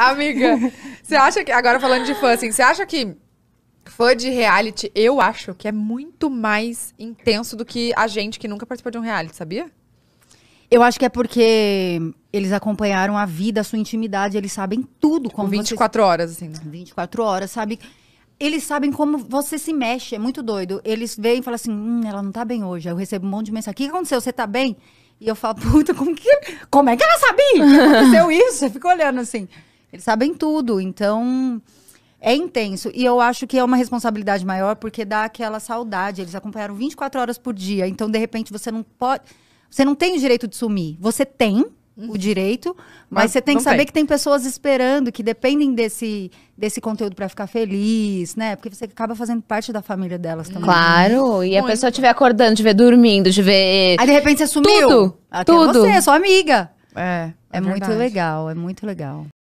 Amiga, você acha que. Agora falando de fã, assim, você acha que fã de reality, eu acho que é muito mais intenso do que a gente que nunca participou de um reality, sabia? Eu acho que é porque eles acompanharam a vida, a sua intimidade, eles sabem tudo tipo, como. Com 24 você... horas, assim. 24 né? horas, sabe? Eles sabem como você se mexe, é muito doido. Eles veem e falam assim: hum, ela não tá bem hoje. Aí eu recebo um monte de mensagem: o que aconteceu? Você tá bem? E eu falo, puta, como que. Como é que ela sabia que aconteceu isso? Eu fico olhando assim. Eles sabem tudo, então é intenso. E eu acho que é uma responsabilidade maior porque dá aquela saudade. Eles acompanharam 24 horas por dia, então de repente você não pode. Você não tem o direito de sumir. Você tem o direito, mas, mas você tem que saber tem. que tem pessoas esperando, que dependem desse, desse conteúdo para ficar feliz, né? Porque você acaba fazendo parte da família delas também. Claro, e a pessoa estiver acordando, estiver dormindo, estiver. Aí de repente você sumiu. Tudo. Até tudo. você, sua amiga. É, é, é muito legal, é muito legal.